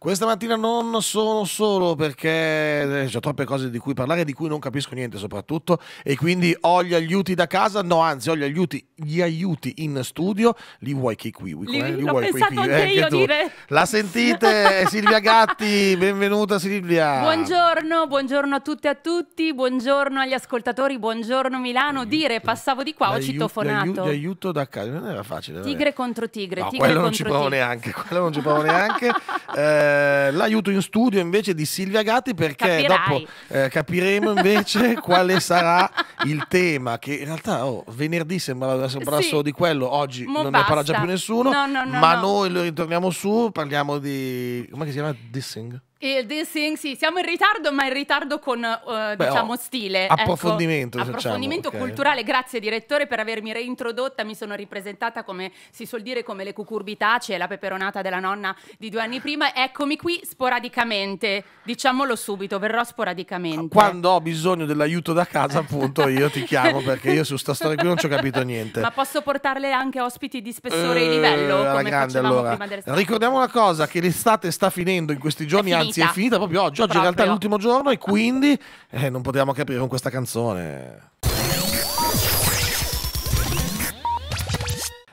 Questa mattina non sono solo perché eh, ho troppe cose di cui parlare, di cui non capisco niente soprattutto, e quindi ho gli aiuti da casa, no anzi ho gli aiuti, gli aiuti in studio, li vuoi che qui, li, eh, vuoi che qui eh, io dire. La sentite Silvia Gatti, benvenuta Silvia. Buongiorno, buongiorno a tutte e a tutti, buongiorno agli ascoltatori, buongiorno Milano, aiuto. dire passavo di qua, ho citofonato. Gli aiuto da casa, non era facile. Tigre vabbè. contro tigre, no, tigre quello contro non ci provo tigre. neanche, quello non ci provo neanche. eh, eh, l'aiuto in studio invece di Silvia Gatti perché Capirai. dopo eh, capiremo invece quale sarà il tema che in realtà oh, venerdì sembrava, sembrava sì. solo di quello, oggi Mo non basta. ne parla già più nessuno, no, no, no, ma noi lo ritorniamo su, parliamo di... come si chiama? Dissing? E The sì, siamo in ritardo, ma in ritardo con, uh, Beh, oh, diciamo, oh, stile. Approfondimento. Ecco, approfondimento facciamo, culturale. Grazie, direttore, per avermi reintrodotta. Mi sono ripresentata, come si suol dire, come le cucurbitacee, la peperonata della nonna di due anni prima. Eccomi qui sporadicamente, diciamolo subito, verrò sporadicamente. Quando ho bisogno dell'aiuto da casa, appunto, io ti chiamo, perché io su sta storia qui non ci ho capito niente. Ma posso portarle anche ospiti di spessore e livello, eh, come grande, allora. Ricordiamo una cosa, che l'estate sta finendo in questi giorni, anzi, è finita proprio oggi. Oggi proprio. in realtà è l'ultimo giorno e quindi eh, non potevamo che aprire con questa canzone.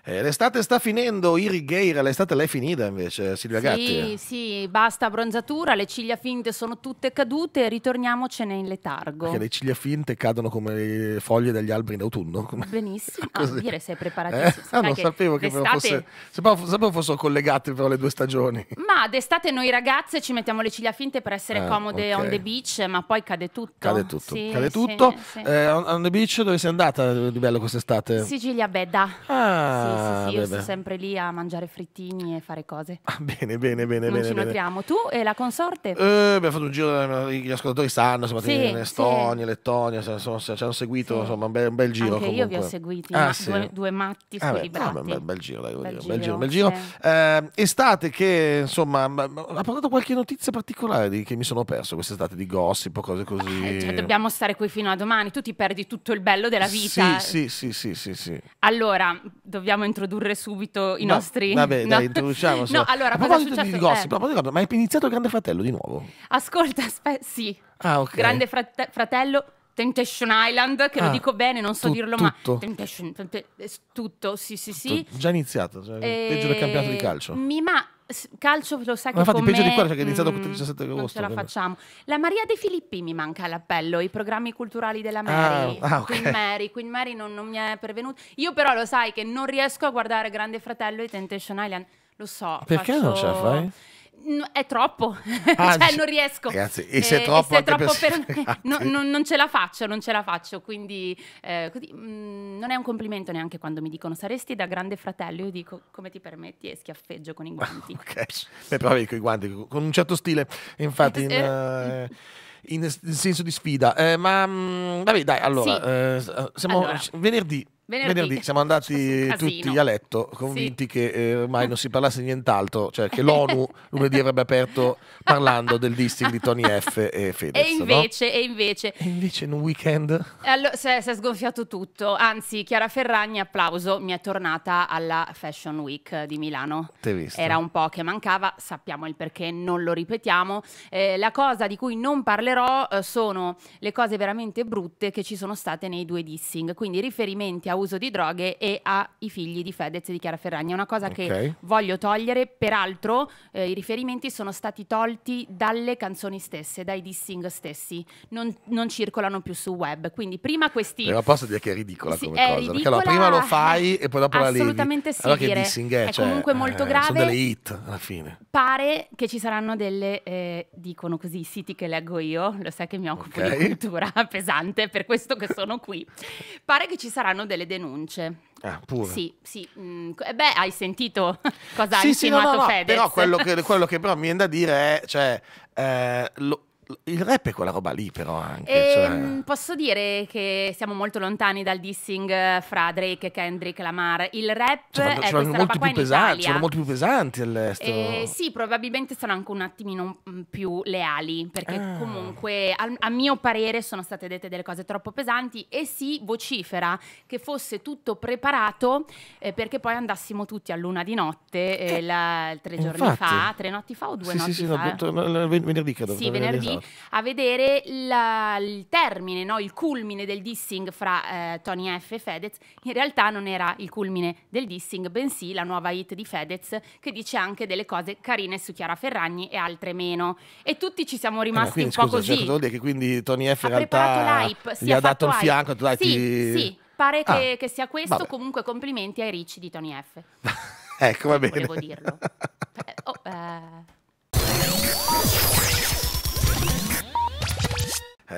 Eh, l'estate sta finendo, Irigheira, l'estate l'hai finita invece, Silvia sì, Gatti. Sì, sì, basta bronzatura, le ciglia finte sono tutte cadute, ritorniamocene in letargo. Perché le ciglia finte cadono come le foglie dagli alberi in autunno. Benissimo, ah, dire sei preparatissimo. Eh? Ah, non sapevo che fosse, sapevo, sapevo fossero collegate però le due stagioni. Ma d'estate noi ragazze ci mettiamo le ciglia finte per essere ah, comode okay. on the beach, ma poi cade tutto. Cade tutto. Sì, cade tutto. Sì, eh, on the beach dove sei andata di bello quest'estate? Sicilia Bedda. Ah, sì sì, sì, io sto sempre lì a mangiare frittini e fare cose. Ah, bene, bene, bene. Non bene, ci bene. Tu e la consorte? Eh, abbiamo fatto un giro, eh, gli ascoltatori sanno, insomma, sì, in Estonia, sì. Lettonia, ci hanno seguito, insomma, un bel, un bel giro. Anche comunque. io vi ho seguiti, ah, due, due, matti ah, squilibrati. Beh, ah, no, bel, giro, dai, bel, giro, bel giro. Bel giro. Eh, estate che, insomma, ha portato qualche notizia particolare di, che mi sono perso quest'estate di gossip o cose ah, così. Eh, cioè, dobbiamo stare qui fino a domani, tu ti perdi tutto il bello della vita. Sì, sì, sì, sì, sì. sì. Allora, dobbiamo introdurre subito i no, nostri... Vabbè, no. dai, introduciamo. no, allora, a eh. proposito di gossip, eh. proposito, ma hai iniziato Grande Fratello di nuovo? Ascolta, aspe- sì. Ah, ok. Grande frate- Fratello... Temptation Island, che ah, lo dico bene, non so tu, dirlo, tutto. ma Temptation, eh, tutto, sì, sì, sì. Tutto. Già iniziato, cioè, e... peggio del campionato di calcio. Eh, mi ma calcio lo sa Ma che infatti peggio me, di quello cioè che è iniziato mm, il 17 agosto. Non ce la facciamo. La Maria De Filippi mi manca l'appello, i programmi culturali della ah, Mary, ah, ah, okay. Queen Mary, Queen Mary non, non mi è pervenuto. Io però lo sai che non riesco a guardare Grande Fratello e Temptation Island. Lo so. Perché faccio... non ce la fai? è troppo, ah, cioè non riesco. Ragazzi, e se è eh, troppo, se è troppo per, per no, no, non ce la faccio, non ce la faccio, quindi eh, così, mh, mm, non è un complimento neanche quando mi dicono saresti da grande fratello, io dico come ti permetti e schiaffeggio con i ah, guanti. ok, Beh, però con i guanti, con un certo stile, infatti... Eh. Eh, in, in senso di sfida, eh, ma mh, mm, vabbè, dai, allora, sì. siamo allora. venerdì, Venerdì. Venerdì. siamo andati tutti a letto convinti sì. che eh, ormai non si parlasse di nient'altro, cioè che l'ONU lunedì avrebbe aperto parlando del dissing di Tony F e Fedez. E invece, no? e invece. E invece in un weekend? Eh, allora, si, è, si è sgonfiato tutto, anzi Chiara Ferragni, applauso, mi è tornata alla Fashion Week di Milano. Era un po' che mancava, sappiamo il perché, non lo ripetiamo. Eh, la cosa di cui non parlerò eh, sono le cose veramente brutte che ci sono state nei due dissing, quindi riferimenti a uso di droghe e ai figli di Fedez e di Chiara Ferragni. È una cosa okay. che voglio togliere, peraltro eh, i riferimenti sono stati tolti dalle canzoni stesse, dai dissing stessi, non, non circolano più sul web. Quindi prima questi... Però eh, posso dire che è ridicola sì, come è cosa, ridicola... perché allora, prima lo fai e poi dopo la levi. Assolutamente sì, allora che dissing è, è cioè, comunque eh, molto eh, grave. Sono delle hit alla fine. Pare che ci saranno delle, eh, dicono così, siti che leggo io, lo sai che mi occupo okay. di cultura pesante, per questo che sono qui. Pare che ci saranno delle delle denunce. Ah, pure. Sì, sì. Mm, eh beh, hai sentito cosa sì, ha sì, insinuato no, no, no, Fedez. Però quello che, quello che però mi viene da dire è, cioè, eh, lo, il rap è quella roba lì, però anche. E, cioè... Ehm, posso dire che siamo molto lontani dal dissing eh, fra Drake, e Kendrick, Lamar. Il rap c'erano, è c'erano molti più pesanti, C'erano molti più pesanti all'estero. E, eh, sì, probabilmente sono anche un attimino mm, più leali, perché ah. comunque a, a, mio parere sono state dette delle cose troppo pesanti e si vocifera che fosse tutto preparato eh, perché poi andassimo tutti a luna di notte eh, eh la, tre giorni Infatti. fa, tre notti fa o due sì, notti sì, fa? Sì, no, venerdì credo. Sì, venerdì a vedere la, il termine, no? il culmine del dissing fra eh, Tony F e Fedez. In realtà non era il culmine del dissing, bensì la nuova hit di Fedez che dice anche delle cose carine su Chiara Ferragni e altre meno. E tutti ci siamo eh, rimasti eh, quindi, un scusa, po' così. Cioè, dire che quindi Tony F in ha realtà l'hype, gli ha, ha dato il hype. fianco. Dai, sì, ti... sì, pare ah, che, che, sia questo. Vabbè. Comunque complimenti ai ricci di Tony F. ecco, va bene. Volevo dirlo. Eh, oh, eh...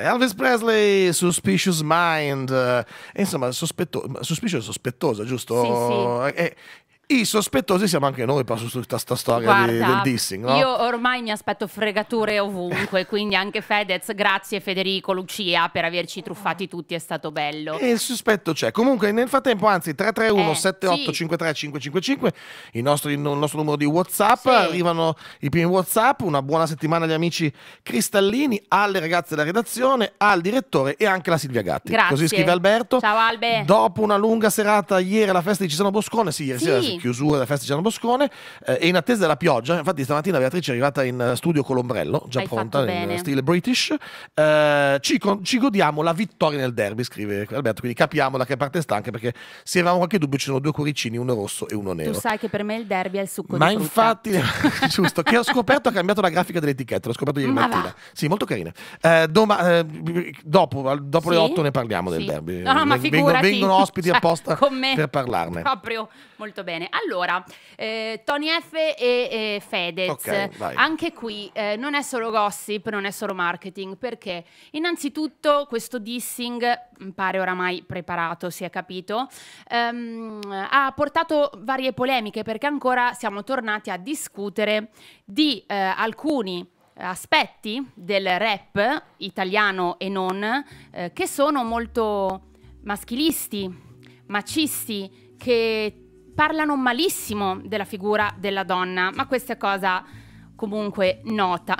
Elvis Presley, Suspicious Mind, eh, insomma, sospetto- Suspicious sospettoso, giusto? Sì, sì. Eh, eh i sospettosi siamo anche noi su tutta questa storia Guarda, di, del dissing. No? Io ormai mi aspetto fregature ovunque, quindi anche Fedez, grazie Federico, Lucia per averci truffati tutti, è stato bello. E il sospetto c'è. Comunque nel frattempo, anzi, 331 eh, 78 sì. 555, il nostro, il nostro numero di Whatsapp, sì. arrivano i primi Whatsapp, una buona settimana agli amici cristallini, alle ragazze della redazione, al direttore e anche alla Silvia Gatti. Grazie. Così scrive Alberto. Ciao Albe. Dopo una lunga serata ieri alla festa di Cisano Boscone, sì, ieri sì. sera chiusura della festa di Gian Boscone eh, e in attesa della pioggia, infatti stamattina Beatrice è arrivata in studio con l'ombrello, già Hai pronta in stile British, eh, ci, con, ci, godiamo la vittoria nel derby, scrive Alberto, quindi capiamo da che parte sta anche perché se avevamo qualche dubbio ci sono due cuoricini, uno rosso e uno nero. Tu sai che per me il derby è il succo Ma di infatti, giusto, che ho scoperto ha cambiato la grafica dell'etichetta, l'ho scoperto ieri Ma mattina. Va. Sì, molto carina. Eh, doma, eh, dopo, dopo sì? le 8 ne parliamo sì. del derby. No, ah, no, ma vengono, vengono ospiti cioè, apposta per parlarne. Proprio molto bene. Allora, eh, Tony F e, e Fedez, okay, anche qui eh, non è solo gossip, non è solo marketing, perché innanzitutto questo dissing, pare oramai preparato, si è capito, ehm, ha portato varie polemiche perché ancora siamo tornati a discutere di eh, alcuni aspetti del rap italiano e non eh, che sono molto maschilisti, macisti, che parlano malissimo della figura della donna, ma questa è cosa comunque nota.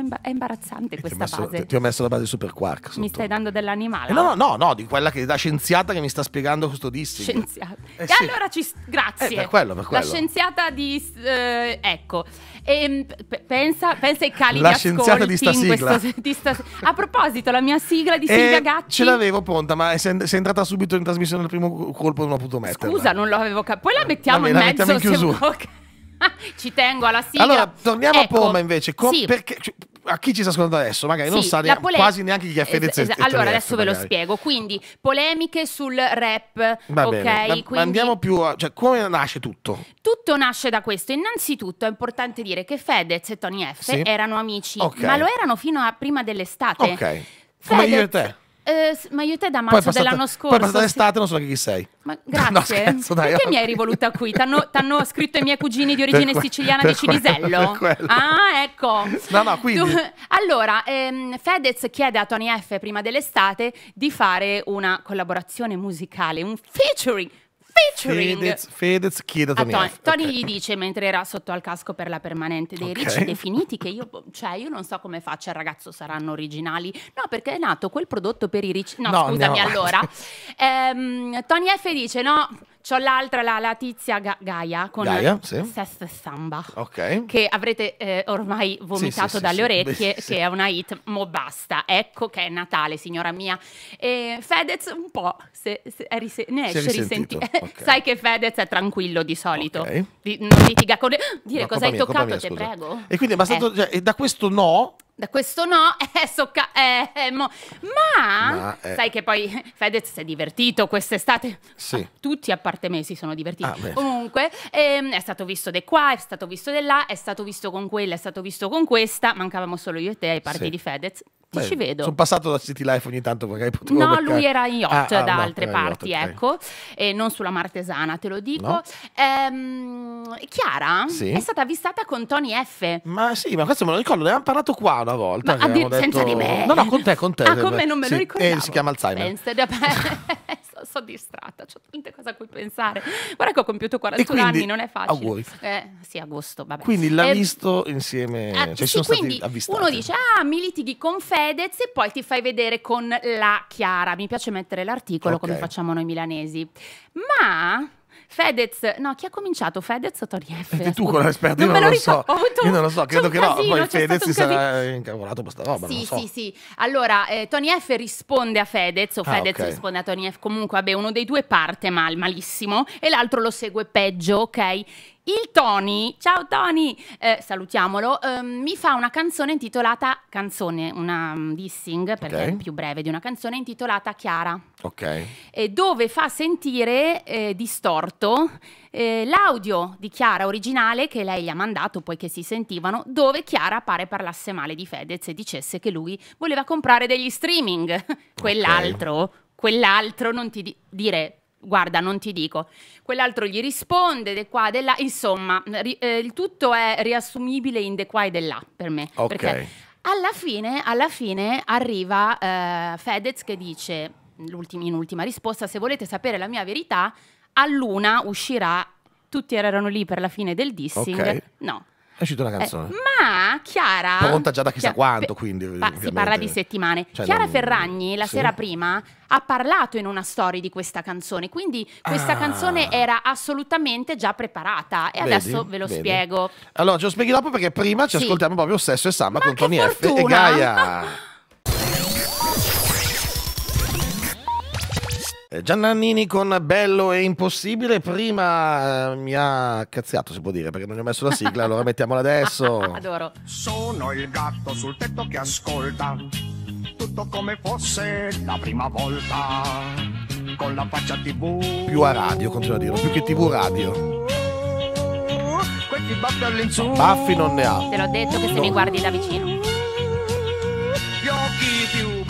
è imbarazzante eh, questa messo, base. Ti ho messo la base super quark. Sotto. Mi stai dando dell'animale? Eh, no, no, no, di quella che da scienziata che mi sta spiegando questo dissing. Scienziata. Eh, e sì. allora ci grazie. Eh, per quello, per quello. La scienziata di eh, ecco. E, ehm, p- pensa, pensa ai cali la di scienziata di sta sigla. Questo, di sta, a proposito, la mia sigla di eh, Silvia Gatti. Ce l'avevo pronta, ma sei, entrata subito in trasmissione al primo colpo non ho potuto metterla. Scusa, non l'avevo capito. Poi la eh, mettiamo Vabbè, in la mezzo mettiamo in chiusura. Se Ci tengo alla sigla. Allora, torniamo ecco, a Poma invece. Com sì. perché, cioè, a chi ci sta ascoltando adesso, magari sì, non sa neanche, quasi neanche chi è Fedez. Es- es- allora, adesso magari. ve lo spiego. Quindi, polemiche sul rap. Va ok, bene. Ma, quindi... andiamo più a, cioè, come nasce tutto? Tutto nasce da questo. Innanzitutto è importante dire che Fedez e Tony F sì. erano amici, okay. ma lo erano fino a prima dell'estate. Ok. Fedez, Come io e te. Eh, ma io te da marzo passata, dell'anno scorso. Poi passata l'estate, non so chi sei. Ma grazie. no, scherzo, dai, Perché mi hai rivoluta qui? T'hanno, scritto i miei cugini di origine siciliana di Cinisello? ah, ecco. No, no, quindi. Tu, allora, ehm, Fedez chiede a Tony F prima dell'estate di fare una collaborazione musicale, un featuring featuring Fedez, Fedez chiede a Tony. A Tony, Tony okay. gli dice mentre era sotto al casco per la permanente dei okay. ricci definiti che io, cioè, io non so come faccia il ragazzo, saranno originali. No, perché è nato quel prodotto per i ricci. No, no scusami no. allora. ehm, Tony F dice no C'ho l'altra, la, la tizia Ga Gaia con Gaia, sì. Seth Samba. Ok. Che avrete eh, ormai vomitato sì, sì, dalle orecchie, che è una hit, mo basta. Ecco che è Natale, signora mia. E Fedez un po' se, se, se ne esce risentito. Okay. Sai che Fedez è tranquillo di solito. Okay. Di, non litiga con... Dire no, cosa hai mia, toccato, mia, te prego. E quindi è bastato... Eh. Cioè, da questo no da questo no, eh, socca, eh, eh, ma, ma eh. sai che poi Fedez si è divertito quest'estate, sì. Ah, tutti a parte me si sono divertiti, ah, comunque ehm, è stato visto di qua, è stato visto di là, è stato visto con quella, è stato visto con questa, mancavamo solo io e te ai parti sì. di Fedez, ti Beh, ci vedo. Sono passato da City Life ogni tanto perché potevo No, beccare. lui era in yacht ah, ah da ah, altre no, parti, yacht, okay. ecco, e non sulla Martesana, te lo dico. No. Ehm, Chiara sì? è stata avvistata con Tony F. Ma sì, ma questo me lo ricordo, ne avevamo parlato qua una volta. Ma di, detto... senza di me. No, no, con te, con te. Ah, con me non me sì. lo eh, ricordavo. E si chiama Alzheimer. sono distratta, ho tante cose a cui pensare. Guarda che ho compiuto 41 quindi, anni, non è facile. Auguri. Eh, sì, agosto, vabbè. Quindi l'ha eh, visto insieme, a, eh, cioè sì, sono quindi stati avvistati. Uno dice, ah, mi litighi con Fedez e poi ti fai vedere con la Chiara. Mi piace mettere l'articolo okay. come facciamo noi milanesi. Ma Fedez, no, chi ha cominciato? Fedez o Tony F? E tu con l'esperto, io non, non lo so. Avuto, io non lo so, credo che casino, no. Poi Fedez si sarà incavolato questa roba. Sì, so. sì, sì. Allora, eh, Tony F risponde a Fedez, o ah, Fedez okay. risponde a Tony F. Comunque, vabbè, uno dei due parte mal, malissimo, e l'altro lo segue peggio, ok? Il Tony, ciao Tony, eh, salutiamolo, eh, mi fa una canzone intitolata Canzone, una um, dissing, perché okay. è più breve di una canzone intitolata Chiara. Ok. Eh, dove fa sentire eh, distorto eh, l'audio di Chiara originale che lei gli ha mandato poiché si sentivano, dove Chiara pare parlasse male di Fedez e dicesse che lui voleva comprare degli streaming. quell'altro, okay. quell'altro non ti di dire guarda non ti dico, quell'altro gli risponde, de qua, de là, insomma ri, eh, il tutto è riassumibile in de qua e de là per me. Ok. Perché alla fine, alla fine arriva eh, Fedez che dice, in ultima risposta, se volete sapere la mia verità, a Luna uscirà, tutti erano lì per la fine del dissing, okay. no è uscita una eh, canzone. Eh, ma Chiara. Pronta già da chissà Chiara, quanto, quindi. Pa si parla di settimane. Cioè, Chiara non... Ferragni, la sì. sera prima, ha parlato in una story di questa canzone. Quindi questa ah. canzone era assolutamente già preparata. E vedi, adesso ve lo vedi. spiego. Allora, ce lo spieghi dopo perché prima ci sì. ascoltiamo proprio Sesso e Samba ma con Tony fortuna. F e Gaia. Eh, Giannannini con Bello e Impossibile. Prima eh, mi ha cazziato, si può dire, perché non gli ho messo la sigla, allora mettiamola adesso. Adoro. Sono il gatto sul tetto che ascolta, tutto come fosse la prima volta. Con la faccia tv. Più a radio, continuo a dirlo, più che tv radio. Questi baffi all'insù. Baffi non ne ha. Te l'ho detto che se no. mi guardi da vicino. Gli occhi più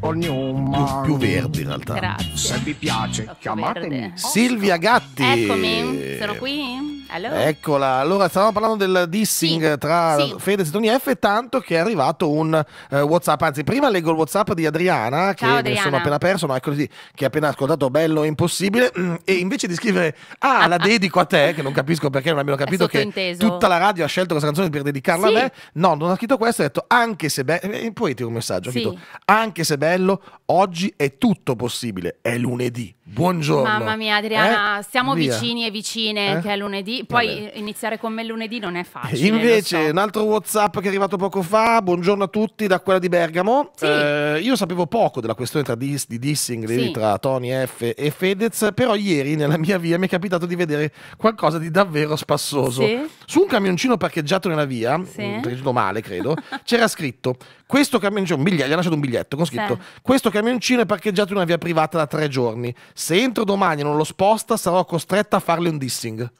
più, più verde in realtà. Grazie. Se vi piace, chiamatemi. Silvia Gatti. Eccomi, sono qui. Allora. Eccola, allora stavamo parlando del dissing sì. tra sì. Fedez e Tony F, tanto che è arrivato un uh, Whatsapp, anzi prima leggo il Whatsapp di Adriana, che Ciao, Adriana. sono appena perso, ma è così, che ha appena ascoltato Bello Impossibile, mm, e invece di scrivere, ah la dedico a te, che non capisco perché non abbiamo capito che tutta la radio ha scelto questa canzone per dedicarla sì. a me, no, non ha scritto questo, ha detto, anche se bello, eh, eh poetico un messaggio, sì. Detto, anche se bello, oggi è tutto possibile, è lunedì, buongiorno. Mamma mia Adriana, eh? siamo Via. vicini e vicine eh? che è lunedì, sì, poi iniziare con me lunedì non è facile. Invece, so. un altro WhatsApp che è arrivato poco fa. Buongiorno a tutti da quella di Bergamo. Sì. Eh, io sapevo poco della questione tra dis, di dissing sì. tra Tony F e Fedez, però ieri nella mia via mi è capitato di vedere qualcosa di davvero spassoso. Sì. Su un camioncino parcheggiato nella via, sì. preso male credo, c'era scritto questo camioncino, un biglietto, gli ha lasciato un biglietto con scritto sì. questo camioncino è parcheggiato in una via privata da tre giorni, se entro domani non lo sposta sarò costretta a farle un dissing.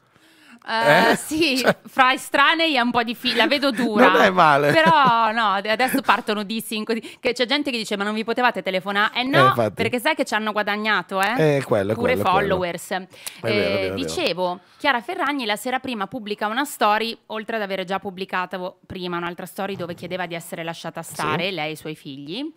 Uh, eh? Sì, cioè... fra estranei è un po' di fila, la vedo dura. Non è male. Però no, adesso partono dissi in così. Che c'è gente che dice ma non vi potevate telefonare? Eh no, eh, perché sai che ci hanno guadagnato, eh? eh quello, Pure quello, followers. Quello. Vero, vero, eh, dicevo, vero. Chiara Ferragni la sera prima pubblica una story, oltre ad avere già pubblicato prima un'altra story dove chiedeva di essere lasciata stare, sì. lei e i suoi figli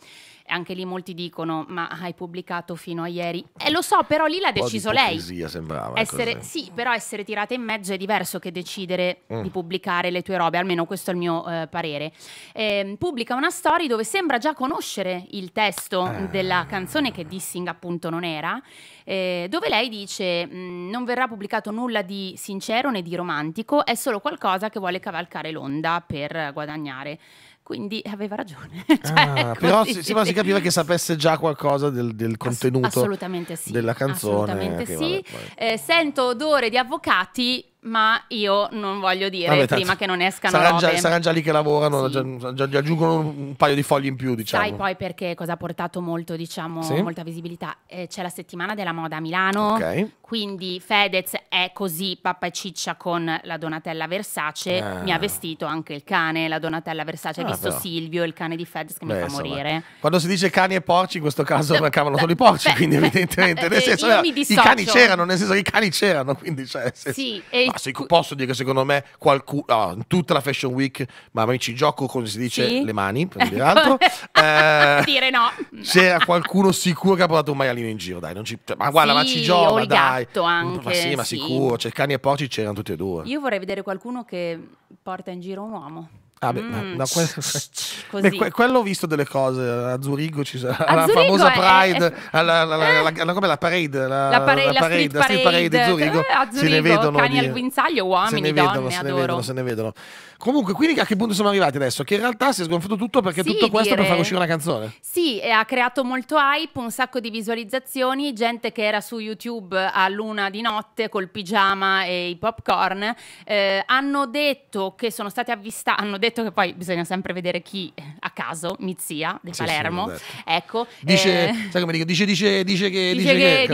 anche lì molti dicono ma hai pubblicato fino a ieri e eh, lo so però lì l'ha deciso lei sembrava ecco, essere, sì però essere tirata in mezzo è diverso che decidere mm. di pubblicare le tue robe almeno questo è il mio eh, parere eh, pubblica una story dove sembra già conoscere il testo eh. della canzone che dissing appunto non era eh, dove lei dice mm, non verrà pubblicato nulla di sincero né di romantico è solo qualcosa che vuole cavalcare l'onda per guadagnare quindi aveva ragione. Ah, cioè, ah, però si, si, si, capiva che sapesse già qualcosa del, del contenuto Ass assolutamente sì. della canzone. Assolutamente che, sì. Vabbè, vabbè. Eh, sento odore di avvocati ma io non voglio dire Vabbè, prima che non escano sarà robe. Già, sarà già lì che lavorano, sì. già, già, gli aggiungono un paio di fogli in più, diciamo. Sai poi perché cosa ha portato molto, diciamo, sì? molta visibilità? Eh, c'è la settimana della moda a Milano, okay. quindi Fedez è così pappa e ciccia con la Donatella Versace, ah. mi ha vestito anche il cane, la Donatella Versace, ah, visto però. Silvio, il cane di Fedez che Beh, mi fa insomma. morire. Quando si dice cani e porci, in questo caso mancavano solo i porci, Beh, quindi evidentemente, nel eh, senso, i cani c'erano, nel senso che i cani c'erano, quindi cioè, Sì, e sei... Ma se ecco. posso dire che secondo me qualcuno, oh, in tutta la Fashion Week, ma mi ci gioco come si dice sì? le mani, per dire ecco. altro. eh, dire no. C'era qualcuno sicuro che ha portato un maialino in giro, dai, ci, cioè, ma guarda, sì, ma ci gioca, dai. Anche, ma sì, ma sì. sicuro, cioè cani e porci c'erano tutti e due. Io vorrei vedere qualcuno che porta in giro un uomo. Ah beh, mm, no, quello, beh, quello ho visto delle cose a Zurigo, ci sarà la Zurigo famosa Pride, è, alla, alla, alla, eh? la, come la parade, la, la, parade, la parade, la parade, street parade Zurigo, eh, a Zurigo, se ne vedono cani di, al guinzaglio, uomini, se ne donne, vedono, se ne vedono, se ne vedono. Comunque, quindi a che punto siamo arrivati adesso? Che in realtà si è sgonfiato tutto perché sì, tutto questo dire... per far uscire una canzone. Sì, ha creato molto hype, un sacco di visualizzazioni, gente che era su YouTube a luna di notte col pigiama e i popcorn. Eh, hanno detto che sono stati avvistati, hanno detto che poi bisogna sempre vedere chi a caso, Mizia di sì, Palermo. Sì, ecco. Dice, eh... sai come dico? Dice, dice, dice che... Dice, dice che, che,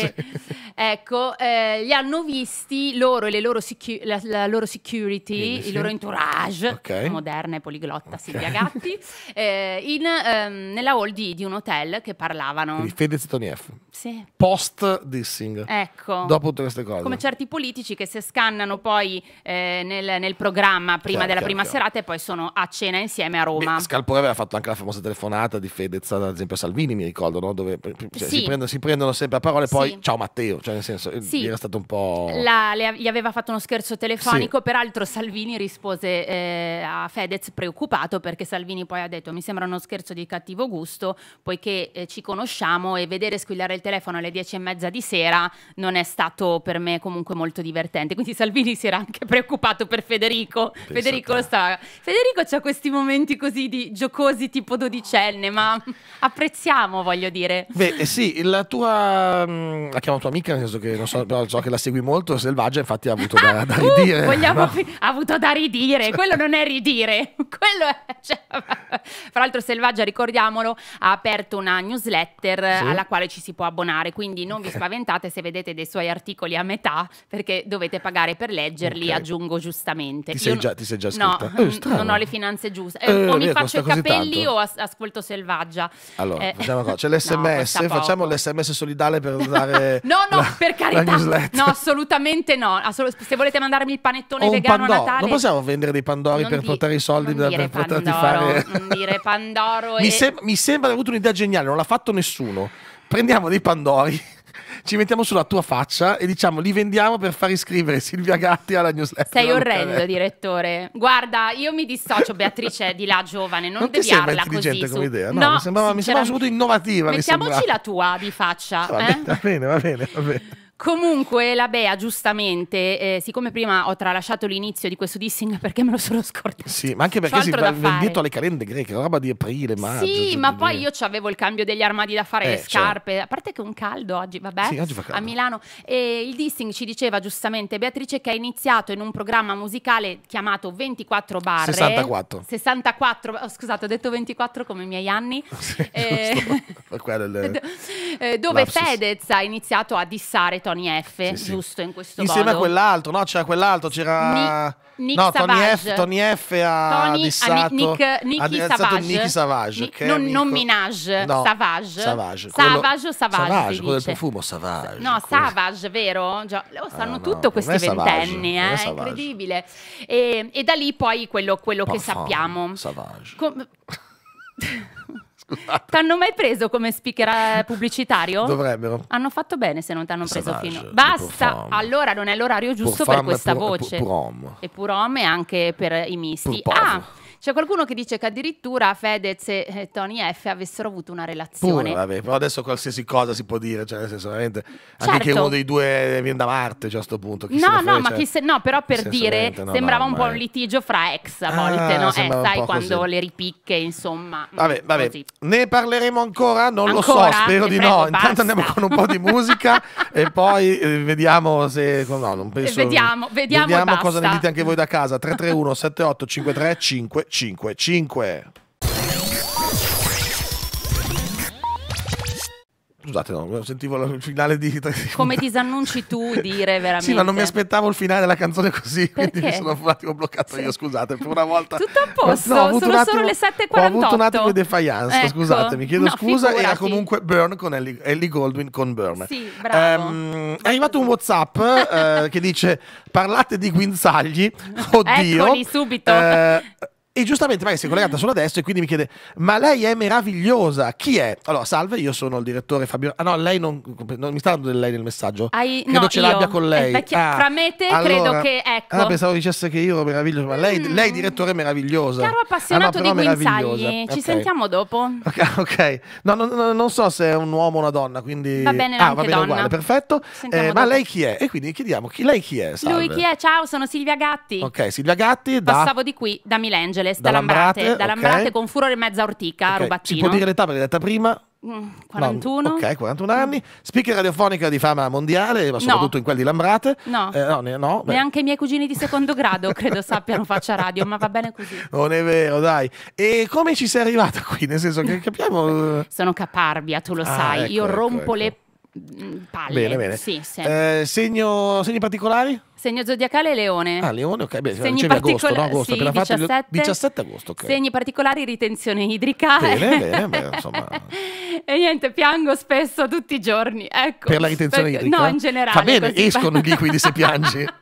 dice che ecco, eh, li hanno visti loro e loro la, la, loro security, Quindi, sì. loro entourage, okay. moderna e poliglotta okay. Silvia Gatti, eh, in, ehm, nella hall di, di, un hotel che parlavano. Di Fedez e Tony F. Sì. Post dissing. Ecco. Dopo tutte queste cose. Come certi politici che si scannano poi eh, nel, nel, programma prima chiaro, della chiaro, prima chiaro. serata e poi sono a cena insieme a Roma. Beh, Scalpore aveva fatto anche la famosa telefonata di Fedez, ad esempio a Salvini, mi ricordo, no? dove cioè, sì. si, prendono, si, prendono, sempre a parole e poi sì. ciao Matteo. Cioè, cioè, nel senso, eh, sì, era stato un po'. La, le, gli aveva fatto uno scherzo telefonico. Sì. Peraltro, Salvini rispose eh, a Fedez preoccupato perché Salvini poi ha detto: Mi sembra uno scherzo di cattivo gusto, poiché eh, ci conosciamo e vedere squillare il telefono alle dieci e mezza di sera non è stato per me comunque molto divertente. Quindi Salvini si era anche preoccupato per Federico. Penso Federico lo sta. Federico ha questi momenti così di giocosi tipo dodicenne, ma apprezziamo, voglio dire. Beh, eh, sì, la tua. Mm, la chiamo tua amica nel senso che non so, però so che la segui molto, Selvaggia infatti ha avuto ah, da, da uh, ridire. Uh, no? Ha avuto da ridire, cioè. quello non è ridire, quello è... Cioè, fra l'altro Selvaggia, ricordiamolo, ha aperto una newsletter sì. alla quale ci si può abbonare, quindi non vi spaventate se vedete dei suoi articoli a metà, perché dovete pagare per leggerli, okay. aggiungo giustamente. Ti sei, Io, già, ti sei già scritta? No, eh, non ho le finanze giuste. Eh, eh o mi faccio i capelli tanto. o as ascolto Selvaggia. Allora, eh, facciamo cosa? C'è l'SMS, no, facciamo l'SMS solidale per usare... no, no, la per carità. No, assolutamente no. Assolut- se volete mandarmi il panettone o vegano pandoro. a Natale. Non possiamo vendere dei pandori per di- portare i soldi da, per pandoro, poterti fare. Non dire pandoro. mi, e... sem- mi sembra aver avuto un'idea geniale, non l'ha fatto nessuno. Prendiamo dei pandori ci mettiamo sulla tua faccia e diciamo li vendiamo per far iscrivere Silvia Gatti alla newsletter. Sei orrendo, direttore. Guarda, io mi dissocio, Beatrice, di là giovane, non, non deviarla così. Su... Come idea. No, no mi sembrava, sembrava soprattutto innovativa. Mettiamoci la tua di faccia. Va, eh? bene, va bene, va bene. Va bene. Comunque la Bea, giustamente, eh, siccome prima ho tralasciato l'inizio di questo dissing perché me lo sono scordato. Sì, ma anche perché si va indietro alle calende greche, roba di aprile, maggio. Sì, ma poi io avevo il cambio degli armadi da fare, eh, le certo. scarpe, a parte che è un caldo oggi, vabbè, sì, oggi a Milano. E il dissing ci diceva giustamente Beatrice che ha iniziato in un programma musicale chiamato 24 barre. 64. 64, scusate, ho detto 24 come i miei anni. Sì, eh, giusto. Quelle... eh, dove Lapsus. Fedez ha iniziato a dissare Tony F, sì, giusto in questo Insieme modo. Insieme a quell'altro, no? C'era quell'altro, c'era... Nick no, Savage. Tony F, Tony F ha Tony, ah, dissato Nick, Savage. Nicky Savage Nick, non, non, Minage, no, Savage. Savage. Savage o Savage? Savage, quello del profumo Savage. No, quello... Savage, vero? Già, oh, sanno ah, no, tutto questi ventenni, è, eh, è incredibile. E, e, da lì poi quello, quello che sappiamo. Savage. Com- Esatto. T'hanno mai preso come speaker eh, pubblicitario? Dovrebbero. Hanno fatto bene se non ti hanno preso fino. Basta, allora non è l'orario giusto per questa voce. E pur homme anche per i misti. Ah, c'è qualcuno che dice che addirittura Fedez e eh, Tony F avessero avuto una relazione. Pure, vabbè, però adesso qualsiasi cosa si può dire, cioè nel senso veramente certo. anche che uno dei due viene da Marte, cioè a questo punto. Chi no, no, ma cioè, chi se... no, però per dire no, sembrava no, un po' un litigio fra ex a volte, ah, no? Eh, sai quando così. le ripicche, insomma. Mm, vabbè, vabbè. Così. Ne parleremo ancora? Non ancora? lo so, spero ne di prego, no. Basta. Intanto andiamo con un po' di musica e poi eh, vediamo se no, non penso. Vediamo, vediamo, vediamo cosa ne dite anche voi da casa. 331 78 535 555. Scusate, no, sentivo il finale di. Come disannunci tu dire veramente. Sì, ma non mi aspettavo il finale della canzone così, Perché? quindi mi sono un attimo bloccato sì. io, scusate, per una volta. Tutto a posto, no, sono attimo, solo le 7.40. Ho avuto un attimo di defiance, ecco. scusate, mi chiedo no, scusa. Figurati. Era comunque Burn con Ellie, Ellie Goldwyn con Burn. Sì, bravo. Um, è arrivato un WhatsApp eh, che dice: parlate di guinzagli. Oddio. Eccoli subito. Eh, e giustamente magari si è collegata solo adesso e quindi mi chiede, ma lei è meravigliosa, chi è? Allora, salve, io sono il direttore Fabio... Ah no, lei non, non mi sta dando lei nel messaggio. Ai... Credo no, ce io. l'abbia con lei. Vecchia... Eh, ah, Fra me e te allora... credo che, ecco. Ah, pensavo dicesse che io ero meraviglioso, ma lei, mm. lei direttore meravigliosa. Caro appassionato ah, no, di guinzagli, ci sentiamo dopo. Ok, ok. No, no, no, non so se è un uomo o una donna, quindi... Va bene, ah, va bene donna. uguale, perfetto. Eh, ma lei chi è? E quindi chiediamo, chi, lei chi è? Salve. Lui chi è? Ciao, sono Silvia Gatti. Ok, Silvia Gatti da... Passavo di qui, da Milenge. Angeles, da, da Lambrate, Lambrate, da Lambrate okay. con furore mezza ortica, okay. Rubattino. Ci può dire l'età perché detta prima? 41. Mm, no, ok, 41 anni. Speaker radiofonica di fama mondiale, ma soprattutto no. in quelli di Lambrate. No, eh, no, ne, no neanche i miei cugini di secondo grado credo sappiano faccia radio, ma va bene così. Non è vero, dai. E come ci sei arrivata qui? Nel senso che capiamo... Eh, Sono caparbia, tu lo ah, sai. Ecco, Io ecco, ecco rompo ecco. le Mm, palle. Bene, bene. Sì, sì. Eh, segno, segni particolari? Segno zodiacale Leone. Ah, Leone, ok. Beh, segni particolari. Cioè, agosto, no? agosto, sì, 17. 17 agosto. Okay. Segni particolari, ritenzione idrica. Bene, bene, beh, insomma. E niente, piango spesso tutti i giorni. Ecco, per la ritenzione perché, idrica? No, in generale. Va bene, escono i liquidi se piangi.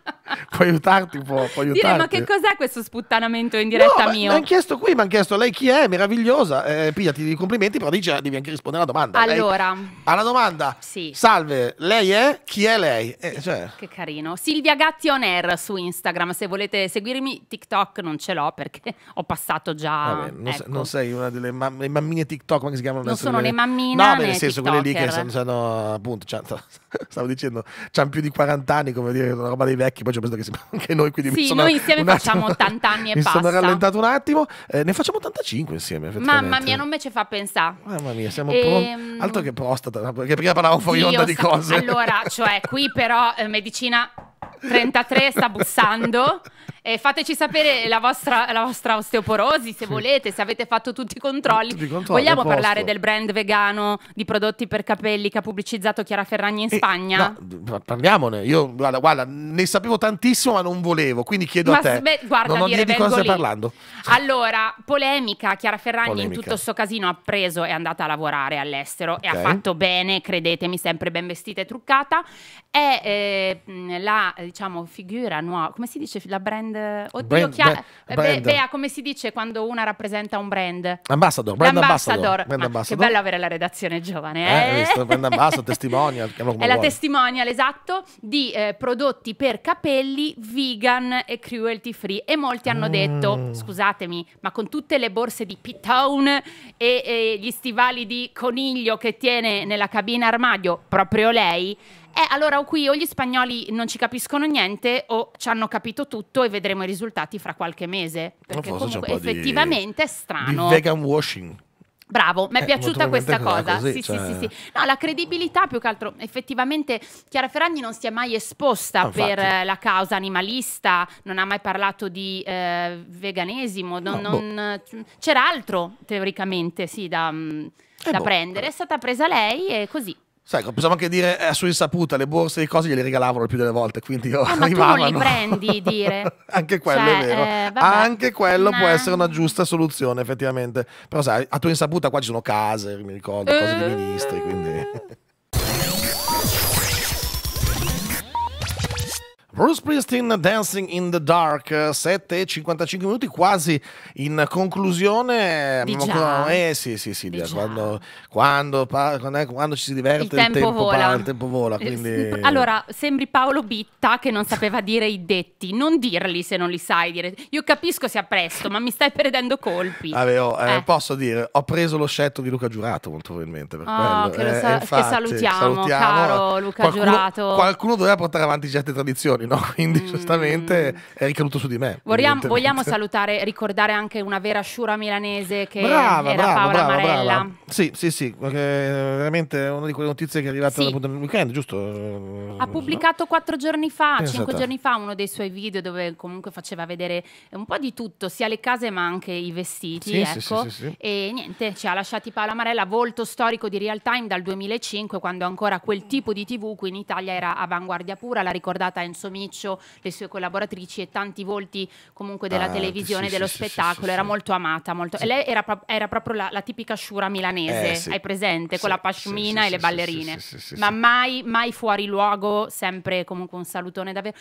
puoi aiutarti un po', puoi aiutarti. Dire, ma che cos'è questo sputtanamento in diretta no, mio? Mi hanno chiesto qui, mi hanno chiesto lei chi è, meravigliosa. Eh, pigliati di complimenti, però dice, devi anche rispondere alla domanda. Allora. Lei, alla domanda. Sì. Salve, lei è? Chi è lei? Eh, cioè. Che carino. Silvia Gatti On Air su Instagram. Se volete seguirmi, TikTok non ce l'ho perché ho passato già... Vabbè, non, ecco. sei, non, sei, una delle mammine TikTok, come si chiamano? Non sono le mammine cammina. No, nel senso, TikToker. quelli lì che sono, sono appunto, cioè, stavo dicendo, c'hanno più di 40 anni, come dire, una roba dei vecchi, poi ci ho pensato che siamo anche noi, quindi sì, mi sono, noi insieme facciamo 80 anni e mi passa. Mi sono rallentato un attimo, eh, ne facciamo 85 insieme. Mamma mia, non me ci fa pensare. Mamma mia, siamo e... pronti. Ehm, altro che prostata, perché prima parlavo fuori onda di cose. Allora, cioè, qui però eh, medicina 33 sta bussando. E fateci sapere la vostra, la vostra osteoporosi se sì. volete, se avete fatto tutti i controlli. Tutti i controlli Vogliamo parlare del brand vegano di prodotti per capelli che ha pubblicizzato Chiara Ferragni in e, eh, Spagna? No, parliamone. Io guarda, guarda, ne sapevo tantissimo, ma non volevo. Quindi chiedo ma, a te. Beh, guarda, non ho dire, di cosa stai parlando. Allora, polemica. Chiara Ferragni polemica. in tutto sto casino ha preso e è andata a lavorare all'estero okay. e ha fatto bene, credetemi, sempre ben vestita e truccata. È eh, la diciamo, figura nuova, come si dice la brand? Oddio, brand, chia... brand. Be Bea, come si dice quando una rappresenta un brand? Ambassador, brand ambassador. Brand ambassador. Che bello avere la redazione giovane, eh? eh visto, brand ambassador, testimonial. È vuole. la testimonial, esatto, di eh, prodotti per capelli vegan e cruelty free. E molti hanno mm. detto, scusatemi, ma con tutte le borse di p e, e gli stivali di coniglio che tiene nella cabina armadio proprio lei, eh, allora qui o gli spagnoli non ci capiscono niente o ci hanno capito tutto e vedremo i risultati fra qualche mese. Perché comunque effettivamente di, è strano. Di vegan washing. Bravo, mi è eh, piaciuta questa cosa. Così, sì, cioè... sì, sì, cioè. sì. No, la credibilità più che altro, effettivamente Chiara Ferragni non si è mai esposta ah, per eh, la causa animalista, non ha mai parlato di eh, veganesimo, non, no, non... Boh. c'era altro teoricamente, sì, da, mm, eh, da boh. prendere. Eh. È stata presa lei e così. Sai, possiamo anche dire a eh, sua insaputa, le borse di cose gliele regalavano più delle volte, quindi io eh, arrivavano. Ma prendi, dire. anche quello cioè, è vero. Eh, anche quello nah. può essere una giusta soluzione, effettivamente. Però sai, a tua insaputa qua ci sono case, mi ricordo, cose uh. di eh, ministri, quindi... Bruce Pristin Dancing in the Dark, 7,55 minuti quasi in conclusione. Di già. Eh sì, sì, sì, di quando, quando, quando, quando, ci si diverte il, il tempo, vola. Parla, il tempo vola eh, quindi... Allora, sembri Paolo Bitta che non sapeva dire i detti, non dirli se non li sai dire. Io capisco sia presto, ma mi stai perdendo colpi. Vabbè, oh, eh, eh. posso dire, ho preso lo scettro di Luca Giurato molto probabilmente. Per oh, che, eh, sa- infatti, che, salutiamo, salutiamo, caro Luca qualcuno, Giurato. Qualcuno doveva portare avanti certe tradizioni no? quindi mm. giustamente è ricaduto su di me. Vogliamo, vogliamo salutare, ricordare anche una vera sciura milanese che brava, era brava, Paola brava, Marella. Brava. Sì, sì, sì, veramente una di quelle notizie che è arrivata sì. nel weekend, giusto? Ha pubblicato quattro giorni fa, Pensate. Eh, cinque esatto. giorni fa, uno dei suoi video dove comunque faceva vedere un po' di tutto, sia le case ma anche i vestiti, sì, ecco. Sì, sì, e niente, ci ha lasciati Paola Marella, volto storico di Real Time dal 2005, quando ancora quel tipo di tv qui in Italia era avanguardia pura, l'ha ricordata Enzo Mini Miccio, le sue collaboratrici e tanti volti comunque della ah, televisione, sì, dello sì, spettacolo, sì, era molto amata. Molto... lei era, era proprio la, la, tipica sciura milanese, eh, hai presente, con la pasciumina e le ballerine, ma mai, mai fuori luogo, sempre comunque un salutone davvero.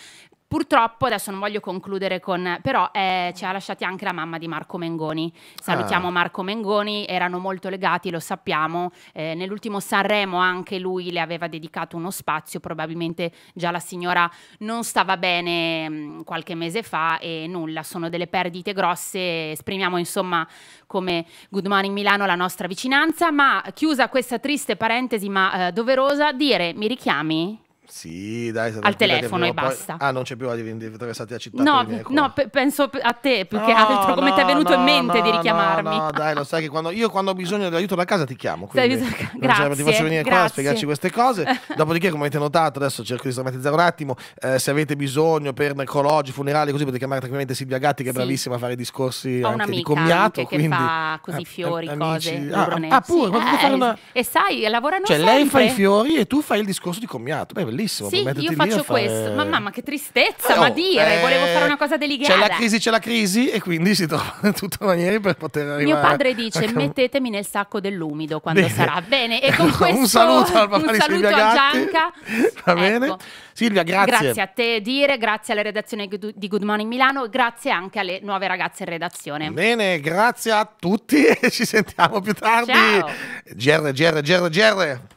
Purtroppo, adesso non voglio concludere con, però eh, ci ha lasciati anche la mamma di Marco Mengoni. Salutiamo ah. Marco Mengoni, erano molto legati, lo sappiamo. Eh, nell'ultimo Sanremo anche lui le aveva dedicato uno spazio, probabilmente già la signora non stava bene mh, mm, qualche mese fa e nulla, sono delle perdite grosse. Esprimiamo insomma come Good Morning Milano la nostra vicinanza, ma chiusa questa triste parentesi ma eh, doverosa, dire mi richiami? Sì, dai, al telefono e basta. Ah, non c'è più la attraversate la città. No, no penso a te più che altro, come no, ti è venuto in mente di richiamarmi. No, no, dai, lo sai che quando, io quando ho bisogno dell'aiuto da casa ti chiamo. Quindi Stai non grazie, ti faccio venire grazie. qua a spiegarci queste cose. Dopodiché, come avete notato, adesso cerco di strammatizzare un attimo. Eh, se avete bisogno per necrologi, funerali, così potete chiamare tranquillamente Silvia Gatti, che è sì. bravissima a fare discorsi ho anche di commiato. Anche quindi, che fa così eh, fiori, eh, cose. Ah, ah, pure, sì, eh, una... E sai, lavorano sempre. cioè, lei fa i fiori e tu fai il discorso di commiato. Beh, bellissimo. Sì, io faccio questo. Ma mamma, che tristezza, eh, ma oh, dire, eh, volevo fare una cosa delicata. C'è la crisi, c'è la crisi e quindi si trovano tutte maniere per poter arrivare. Mio padre dice, a... mettetemi nel sacco dell'umido quando bene. sarà. Bene, e con questo un saluto al papà un saluto a Gianca. Va bene. Ecco. Silvia, grazie. Grazie a te, Dire, grazie alla redazione di Good Morning Milano, grazie anche alle nuove ragazze in redazione. Bene, grazie a tutti e ci sentiamo più tardi. Ciao. GR, GR, GR, GR.